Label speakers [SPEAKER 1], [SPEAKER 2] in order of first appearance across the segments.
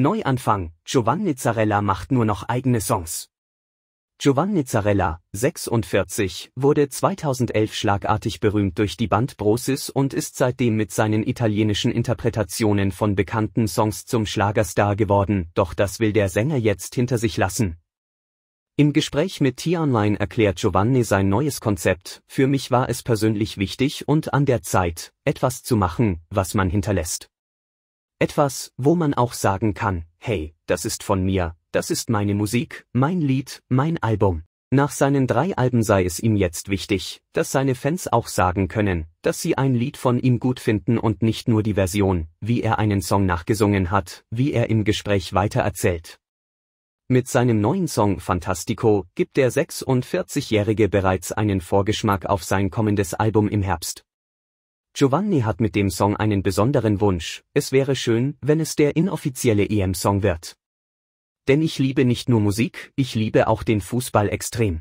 [SPEAKER 1] Neuanfang, Giovanni Zarella macht nur noch eigene Songs. Giovanni Zarella, 46, wurde 2011 schlagartig berühmt durch die Band Brosis und ist seitdem mit seinen italienischen Interpretationen von bekannten Songs zum Schlagerstar geworden, doch das will der Sänger jetzt hinter sich lassen. Im Gespräch mit T-Online erklärt Giovanni sein neues Konzept, für mich war es persönlich wichtig und an der Zeit, etwas zu machen, was man hinterlässt. Etwas, wo man auch sagen kann, hey, das ist von mir, das ist meine Musik, mein Lied, mein Album. Nach seinen drei Alben sei es ihm jetzt wichtig, dass seine Fans auch sagen können, dass sie ein Lied von ihm gut finden und nicht nur die Version, wie er einen Song nachgesungen hat, wie er im Gespräch weiter erzählt. Mit seinem neuen Song Fantastico gibt der 46-Jährige bereits einen Vorgeschmack auf sein kommendes Album im Herbst. Giovanni hat mit dem Song einen besonderen Wunsch, es wäre schön, wenn es der inoffizielle EM-Song wird. Denn ich liebe nicht nur Musik, ich liebe auch den Fußball extrem.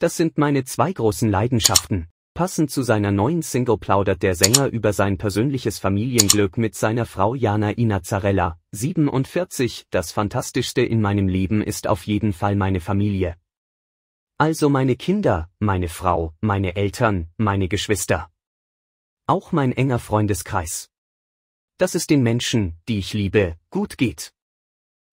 [SPEAKER 1] Das sind meine zwei großen Leidenschaften. Passend zu seiner neuen Single plaudert der Sänger über sein persönliches Familienglück mit seiner Frau Jana Inazzarella, 47, das Fantastischste in meinem Leben ist auf jeden Fall meine Familie. Also meine Kinder, meine Frau, meine Eltern, meine Geschwister auch mein enger Freundeskreis. Dass es den Menschen, die ich liebe, gut geht.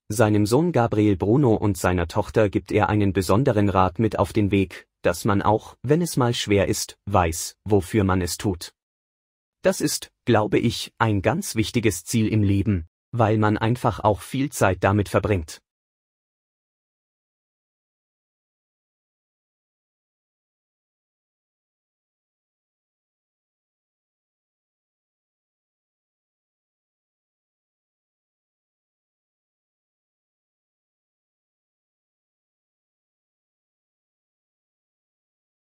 [SPEAKER 1] Seinem Sohn Gabriel Bruno und seiner Tochter gibt er einen besonderen Rat mit auf den Weg, dass man auch, wenn es mal schwer ist, weiß, wofür man es tut. Das ist, glaube ich, ein ganz wichtiges Ziel im Leben, weil man einfach auch viel Zeit damit verbringt.